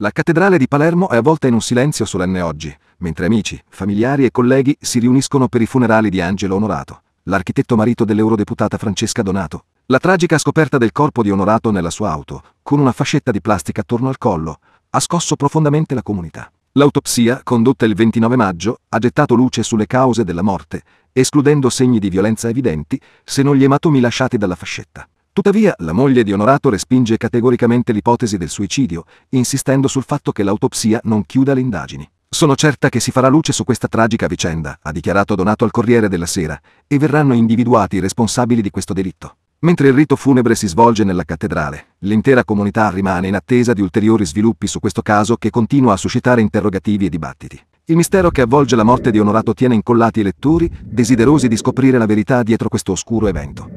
La cattedrale di Palermo è avvolta in un silenzio solenne oggi, mentre amici, familiari e colleghi si riuniscono per i funerali di Angelo Onorato, l'architetto marito dell'eurodeputata Francesca Donato. La tragica scoperta del corpo di Onorato nella sua auto, con una fascetta di plastica attorno al collo, ha scosso profondamente la comunità. L'autopsia, condotta il 29 maggio, ha gettato luce sulle cause della morte, escludendo segni di violenza evidenti, se non gli ematomi lasciati dalla fascetta. Tuttavia, la moglie di Onorato respinge categoricamente l'ipotesi del suicidio, insistendo sul fatto che l'autopsia non chiuda le indagini. Sono certa che si farà luce su questa tragica vicenda, ha dichiarato Donato al Corriere della Sera, e verranno individuati i responsabili di questo delitto. Mentre il rito funebre si svolge nella cattedrale, l'intera comunità rimane in attesa di ulteriori sviluppi su questo caso che continua a suscitare interrogativi e dibattiti. Il mistero che avvolge la morte di Onorato tiene incollati i lettori, desiderosi di scoprire la verità dietro questo oscuro evento.